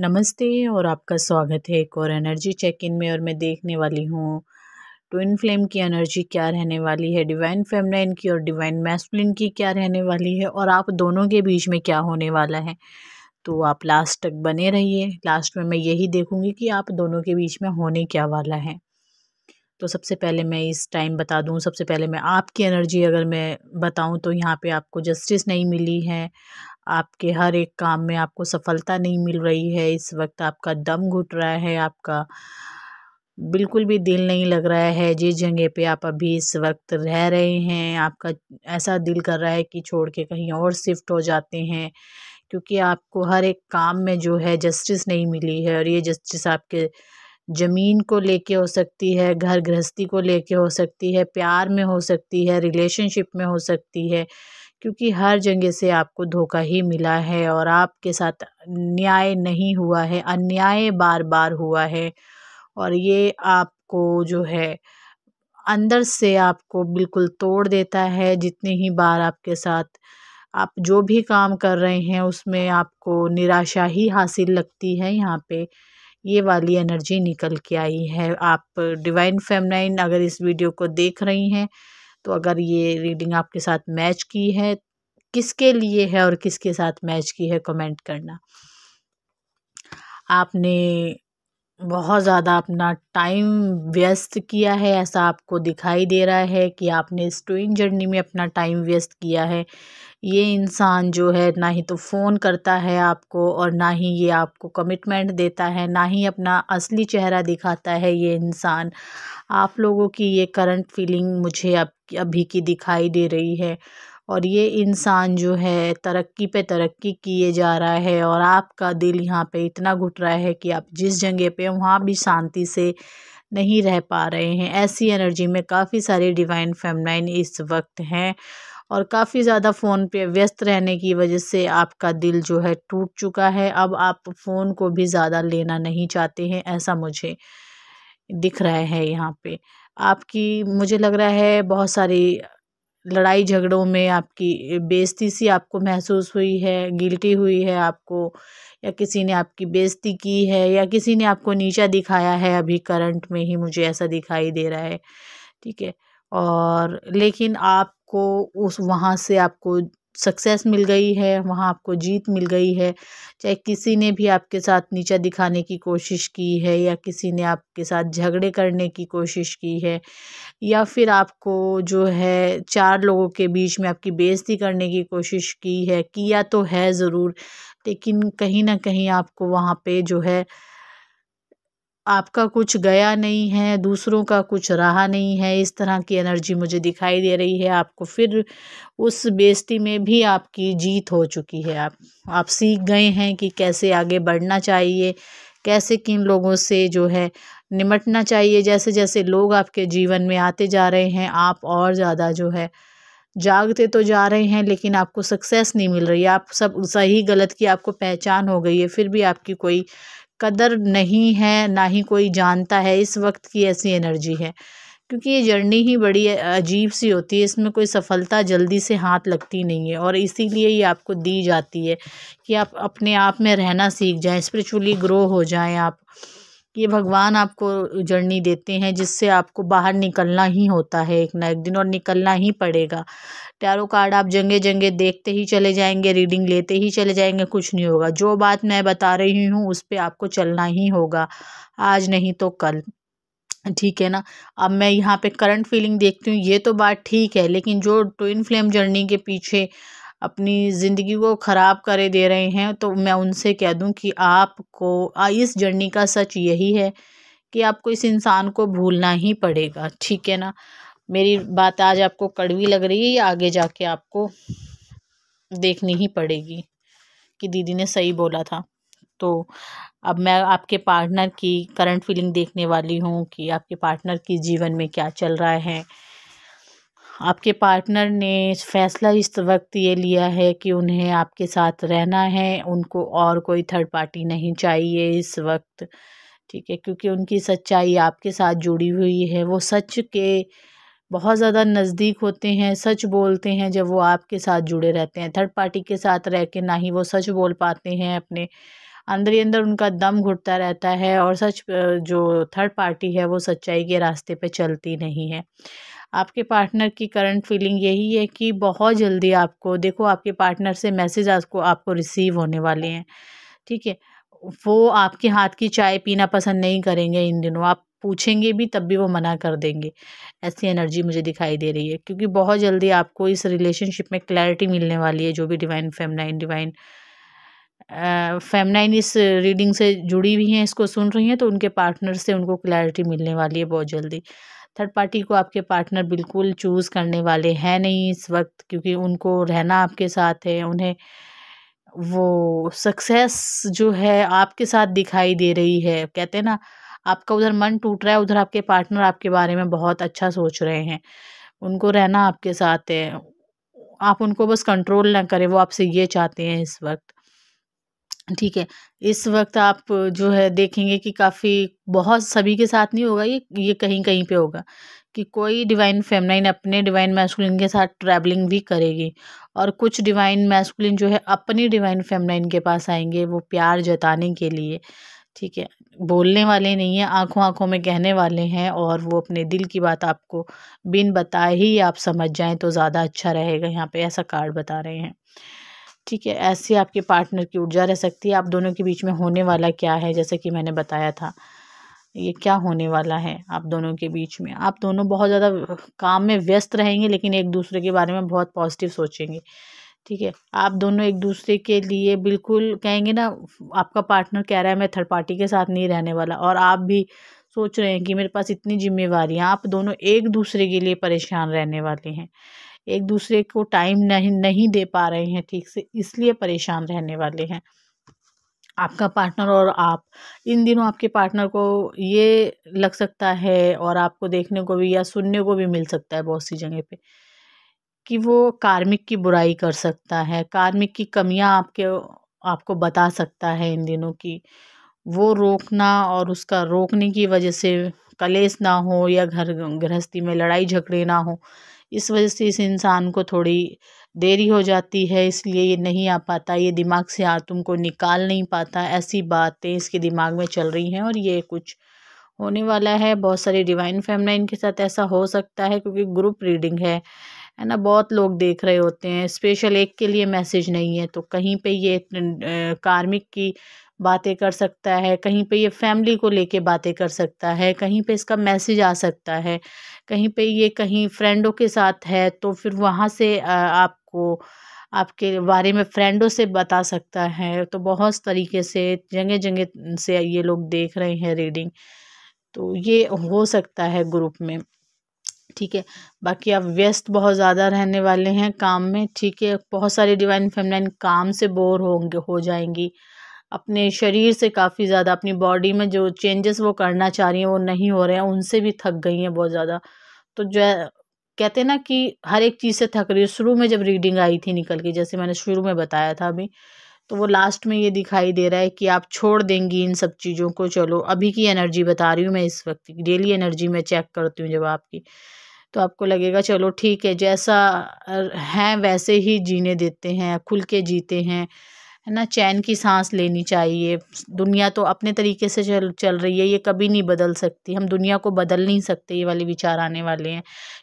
नमस्ते और आपका स्वागत है एक और एनर्जी चेक इन में और मैं देखने वाली हूँ ट्विन फ्लेम की एनर्जी क्या रहने वाली है डिवाइन फेमलाइन की और डिवाइन मैस्कुलिन की क्या रहने वाली है और आप दोनों के बीच में क्या होने वाला है तो आप लास्ट तक बने रहिए लास्ट में मैं यही देखूँगी कि आप दोनों के बीच में होने क्या वाला है तो सबसे पहले मैं इस टाइम बता दूं सबसे पहले मैं आपकी एनर्जी अगर मैं बताऊं तो यहाँ पे आपको जस्टिस नहीं मिली है आपके हर एक काम में आपको सफलता नहीं मिल रही है इस वक्त आपका दम घुट रहा है आपका बिल्कुल भी दिल नहीं लग रहा है जिस जगह पे आप अभी इस वक्त रह रहे हैं आपका ऐसा दिल कर रहा है कि छोड़ के कहीं और शिफ्ट हो जाते हैं क्योंकि आपको हर एक काम में जो है जस्टिस नहीं मिली है और ये जस्टिस आपके ज़मीन को लेके हो सकती है घर गृहस्थी को लेके हो सकती है प्यार में हो सकती है रिलेशनशिप में हो सकती है क्योंकि हर जगह से आपको धोखा ही मिला है और आपके साथ न्याय नहीं हुआ है अन्याय बार बार हुआ है और ये आपको जो है अंदर से आपको बिल्कुल तोड़ देता है जितने ही बार आपके साथ आप जो भी काम कर रहे हैं उसमें आपको निराशा ही हासिल लगती है यहाँ पे ये वाली एनर्जी निकल के आई है आप डिवाइन फेमनाइन अगर इस वीडियो को देख रही हैं तो अगर ये रीडिंग आपके साथ मैच की है किसके लिए है और किसके साथ मैच की है कमेंट करना आपने बहुत ज़्यादा अपना टाइम व्यस्त किया है ऐसा आपको दिखाई दे रहा है कि आपने इस टोइंग जर्नी में अपना टाइम व्यस्त किया है ये इंसान जो है ना ही तो फ़ोन करता है आपको और ना ही ये आपको कमिटमेंट देता है ना ही अपना असली चेहरा दिखाता है ये इंसान आप लोगों की ये करंट फीलिंग मुझे अब अभी की दिखाई दे रही है और ये इंसान जो है तरक्की पे तरक्की किए जा रहा है और आपका दिल यहाँ पे इतना घुट रहा है कि आप जिस जगह पे वहाँ भी शांति से नहीं रह पा रहे हैं ऐसी एनर्जी में काफ़ी सारे डिवाइन फेमनाइन इस वक्त हैं और काफ़ी ज़्यादा फ़ोन पे व्यस्त रहने की वजह से आपका दिल जो है टूट चुका है अब आप फ़ोन को भी ज़्यादा लेना नहीं चाहते हैं ऐसा मुझे दिख रहा है यहाँ पे आपकी मुझे लग रहा है बहुत सारी लड़ाई झगड़ों में आपकी बेइज़्ज़ती सी आपको महसूस हुई है गिल्टी हुई है आपको या किसी ने आपकी बेइज़्ज़ती की है या किसी ने आपको नीचा दिखाया है अभी करंट में ही मुझे ऐसा दिखाई दे रहा है ठीक है और लेकिन आपको उस वहाँ से आपको सक्सेस मिल गई है वहाँ आपको जीत मिल गई है चाहे किसी ने भी आपके साथ नीचा दिखाने की कोशिश की है या किसी ने आपके साथ झगड़े करने की कोशिश की है या फिर आपको जो है चार लोगों के बीच में आपकी बेइज्जती करने की कोशिश की है किया तो है ज़रूर लेकिन कहीं ना कहीं आपको वहाँ पे जो है आपका कुछ गया नहीं है दूसरों का कुछ रहा नहीं है इस तरह की एनर्जी मुझे दिखाई दे रही है आपको फिर उस बेस्ती में भी आपकी जीत हो चुकी है आप आप सीख गए हैं कि कैसे आगे बढ़ना चाहिए कैसे किन लोगों से जो है निमटना चाहिए जैसे जैसे लोग आपके जीवन में आते जा रहे हैं आप और ज़्यादा जो है जागते तो जा रहे हैं लेकिन आपको सक्सेस नहीं मिल रही आप सब सही गलत की आपको पहचान हो गई है फिर भी आपकी कोई कदर नहीं है ना ही कोई जानता है इस वक्त की ऐसी एनर्जी है क्योंकि ये जर्नी ही बड़ी अजीब सी होती है इसमें कोई सफलता जल्दी से हाथ लगती नहीं है और इसीलिए ये आपको दी जाती है कि आप अपने आप में रहना सीख जाएं स्पिरिचुअली ग्रो हो जाएं आप ये भगवान आपको जर्नी देते हैं जिससे आपको बाहर निकलना ही होता है एक ना एक दिन और निकलना ही पड़ेगा टैरो कार्ड आप जंगे जंगे देखते ही चले जाएंगे रीडिंग लेते ही चले जाएंगे कुछ नहीं होगा जो बात मैं बता रही हूँ उस पर आपको चलना ही होगा आज नहीं तो कल ठीक है ना अब मैं यहाँ पे करंट फीलिंग देखती हूँ ये तो बात ठीक है लेकिन जो ट्विन फ्लेम जर्नी के पीछे अपनी ज़िंदगी को ख़राब करे दे रहे हैं तो मैं उनसे कह दूँ कि आपको इस जर्नी का सच यही है कि आपको इस इंसान को भूलना ही पड़ेगा ठीक है ना मेरी बात आज आपको कड़वी लग रही है या आगे जाके आपको देखनी ही पड़ेगी कि दीदी ने सही बोला था तो अब मैं आपके पार्टनर की करंट फीलिंग देखने वाली हूँ कि आपके पार्टनर की जीवन में क्या चल रहा है आपके पार्टनर ने फैसला इस वक्त ये लिया है कि उन्हें आपके साथ रहना है उनको और कोई थर्ड पार्टी नहीं चाहिए इस वक्त ठीक है क्योंकि उनकी सच्चाई आपके साथ जुड़ी हुई है वो सच के बहुत ज़्यादा नज़दीक होते हैं सच बोलते हैं जब वो आपके साथ जुड़े रहते हैं थर्ड पार्टी के साथ रह के ना ही वो सच बोल पाते हैं अपने अंदर ही अंदर उनका दम घुटता रहता है और सच जो थर्ड पार्टी है वो सच्चाई के रास्ते पे चलती नहीं है आपके पार्टनर की करंट फीलिंग यही है कि बहुत जल्दी आपको देखो आपके पार्टनर से मैसेज आपको आपको रिसीव होने वाले हैं ठीक है वो आपके हाथ की चाय पीना पसंद नहीं करेंगे इन दिनों आप पूछेंगे भी तब भी वो मना कर देंगे ऐसी एनर्जी मुझे दिखाई दे रही है क्योंकि बहुत जल्दी आपको इस रिलेशनशिप में क्लैरिटी मिलने वाली है जो भी डिवाइन फेमनाइन डिवाइन फेमनाइन इस रीडिंग से जुड़ी हुई हैं इसको सुन रही हैं तो उनके पार्टनर से उनको क्लैरिटी मिलने वाली है बहुत जल्दी थर्ड पार्टी को आपके पार्टनर बिल्कुल चूज़ करने वाले हैं नहीं इस वक्त क्योंकि उनको रहना आपके साथ है उन्हें वो सक्सेस जो है आपके साथ दिखाई दे रही है कहते हैं ना आपका उधर मन टूट रहा है उधर आपके पार्टनर आपके बारे में बहुत अच्छा सोच रहे हैं उनको रहना आपके साथ है आप उनको बस कंट्रोल ना करें वो आपसे ये चाहते हैं इस वक्त ठीक है इस वक्त आप जो है देखेंगे कि काफ़ी बहुत सभी के साथ नहीं होगा ये ये कहीं कहीं पे होगा कि कोई डिवाइन फेमनाइन अपने डिवाइन मैस्कुलिन के साथ ट्रैवलिंग भी करेगी और कुछ डिवाइन मैस्कुलिन जो है अपनी डिवाइन फेमनाइन के पास आएंगे वो प्यार जताने के लिए ठीक है बोलने वाले नहीं हैं आंखों आंखों में कहने वाले हैं और वो अपने दिल की बात आपको बिन बताए ही आप समझ जाएं तो ज़्यादा अच्छा रहेगा यहाँ पर ऐसा कार्ड बता रहे हैं ठीक है ऐसे आपके पार्टनर की ऊर्जा रह सकती है आप दोनों के बीच में होने वाला क्या है जैसे कि मैंने बताया था ये क्या होने वाला है आप दोनों के बीच में आप दोनों बहुत ज़्यादा काम में व्यस्त रहेंगे लेकिन एक दूसरे के बारे में बहुत पॉजिटिव सोचेंगे ठीक है आप दोनों एक दूसरे के लिए बिल्कुल कहेंगे ना आपका पार्टनर कह रहा है मैं थर्ड पार्टी के साथ नहीं रहने वाला और आप भी सोच रहे हैं कि मेरे पास इतनी जिम्मेवारियाँ आप दोनों एक दूसरे के लिए परेशान रहने वाले हैं एक दूसरे को टाइम नहीं नहीं दे पा रहे हैं ठीक से इसलिए परेशान रहने वाले हैं आपका पार्टनर और आप इन दिनों आपके पार्टनर को ये लग सकता है और आपको देखने को भी या सुनने को भी मिल सकता है बहुत सी जगह पे कि वो कार्मिक की बुराई कर सकता है कार्मिक की कमियां आपके आपको बता सकता है इन दिनों की वो रोकना और उसका रोकने की वजह से कलेस ना हो या घर गृहस्थी में लड़ाई झगड़े ना हो इस वजह से इस इंसान को थोड़ी देरी हो जाती है इसलिए ये नहीं आ पाता ये दिमाग से आतुम को निकाल नहीं पाता ऐसी बातें इसके दिमाग में चल रही हैं और ये कुछ होने वाला है बहुत सारी डिवाइन फैमिलाइन इनके साथ ऐसा हो सकता है क्योंकि ग्रुप रीडिंग है है ना बहुत लोग देख रहे होते हैं स्पेशल एक के लिए मैसेज नहीं है तो कहीं पे ये कार्मिक की बातें कर सकता है कहीं पे ये फैमिली को लेके बातें कर सकता है कहीं पे इसका मैसेज आ सकता है कहीं पे ये कहीं फ्रेंडों के साथ है तो फिर वहाँ से आपको आपके बारे में फ्रेंडों से बता सकता है तो बहुत तरीके से जगह जगह से ये लोग देख रहे हैं रीडिंग तो ये हो सकता है ग्रुप में ठीक है बाकी आप व्यस्त बहुत ज़्यादा रहने वाले हैं काम में ठीक है बहुत सारे डिवाइन फेमलाइन काम से बोर होंगे हो जाएंगी अपने शरीर से काफ़ी ज़्यादा अपनी बॉडी में जो चेंजेस वो करना चाह रही हैं वो नहीं हो रहे हैं उनसे भी थक गई हैं बहुत ज़्यादा तो जो कहते हैं ना कि हर एक चीज़ से थक रही है शुरू में जब रीडिंग आई थी निकल के जैसे मैंने शुरू में बताया था अभी तो वो लास्ट में ये दिखाई दे रहा है कि आप छोड़ देंगी इन सब चीज़ों को चलो अभी की एनर्जी बता रही हूँ मैं इस वक्त की डेली एनर्जी मैं चेक करती हूँ जब आपकी तो आपको लगेगा चलो ठीक है जैसा है वैसे ही जीने देते हैं खुल के जीते हैं है ना चैन की सांस लेनी चाहिए दुनिया तो अपने तरीके से चल चल रही है ये कभी नहीं बदल सकती हम दुनिया को बदल नहीं सकते ये वाले विचार आने वाले हैं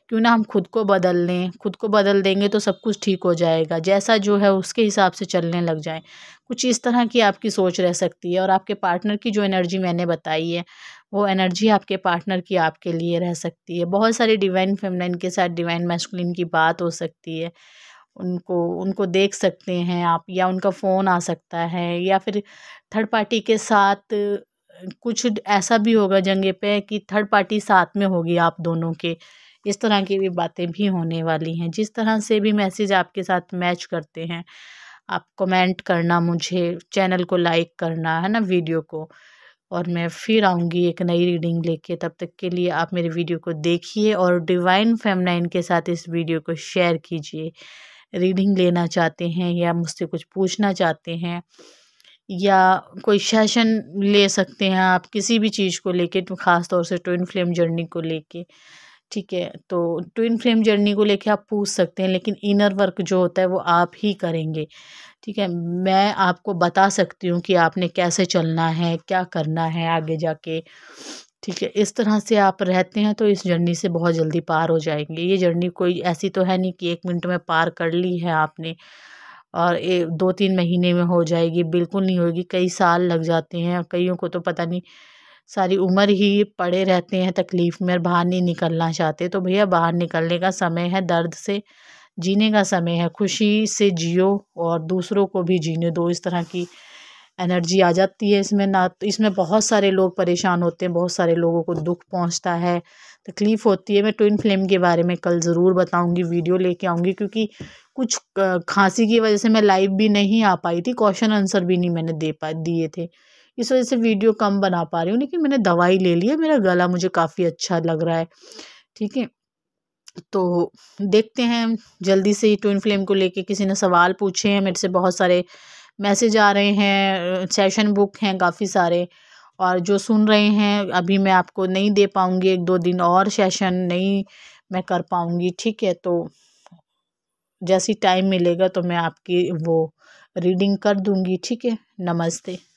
क्यों ना हम खुद को बदल लें खुद को बदल देंगे तो सब कुछ ठीक हो जाएगा जैसा जो है उसके हिसाब से चलने लग जाए कुछ इस तरह की आपकी सोच रह सकती है और आपके पार्टनर की जो एनर्जी मैंने बताई है वो एनर्जी आपके पार्टनर की आपके लिए रह सकती है बहुत सारी डिवाइन फेमलाइन के साथ डिवाइन मैस्कुलिन की बात हो सकती है उनको उनको देख सकते हैं आप या उनका फ़ोन आ सकता है या फिर थर्ड पार्टी के साथ कुछ ऐसा भी होगा जंगे पे कि थर्ड पार्टी साथ में होगी आप दोनों के इस तरह की भी बातें भी होने वाली हैं जिस तरह से भी मैसेज आपके साथ मैच करते हैं आप कमेंट करना मुझे चैनल को लाइक करना है ना वीडियो को और मैं फिर आऊँगी एक नई रीडिंग लेके तब तक के लिए आप मेरे वीडियो को देखिए और डिवाइन फेमनाइन के साथ इस वीडियो को शेयर कीजिए रीडिंग लेना चाहते हैं या मुझसे कुछ पूछना चाहते हैं या कोई सेशन ले सकते हैं आप किसी भी चीज़ को लेके तो ख़ास तौर से ट्विन फ्लेम जर्नी को लेके ठीक है तो ट्विन फ्लेम जर्नी को लेके आप पूछ सकते हैं लेकिन इनर वर्क जो होता है वो आप ही करेंगे ठीक है मैं आपको बता सकती हूँ कि आपने कैसे चलना है क्या करना है आगे जाके ठीक है इस तरह से आप रहते हैं तो इस जर्नी से बहुत जल्दी पार हो जाएंगे ये जर्नी कोई ऐसी तो है नहीं कि एक मिनट में पार कर ली है आपने और ए, दो तीन महीने में हो जाएगी बिल्कुल नहीं होगी कई साल लग जाते हैं कईयों को तो पता नहीं सारी उम्र ही पड़े रहते हैं तकलीफ़ में और बाहर नहीं निकलना चाहते तो भैया बाहर निकलने का समय है दर्द से जीने का समय है खुशी से जियो और दूसरों को भी जीने दो इस तरह की एनर्जी आ जाती है इसमें ना तो इसमें बहुत सारे लोग परेशान होते हैं बहुत सारे लोगों को दुख पहुंचता है तकलीफ़ होती है मैं ट्विन फ्लेम के बारे में कल ज़रूर बताऊंगी वीडियो लेके आऊंगी क्योंकि कुछ खांसी की वजह से मैं लाइव भी नहीं आ पाई थी क्वेश्चन आंसर भी नहीं मैंने दे पा दिए थे इस वजह से वीडियो कम बना पा रही हूँ लेकिन मैंने दवाई ले ली है मेरा गला मुझे काफ़ी अच्छा लग रहा है ठीक है तो देखते हैं जल्दी से ही ट्विन फ्लेम को लेके किसी ने सवाल पूछे हैं मेरे से बहुत सारे मैसेज आ रहे हैं सेशन बुक हैं काफ़ी सारे और जो सुन रहे हैं अभी मैं आपको नहीं दे पाऊँगी एक दो दिन और सेशन नहीं मैं कर पाऊँगी ठीक है तो जैसी टाइम मिलेगा तो मैं आपकी वो रीडिंग कर दूँगी ठीक है नमस्ते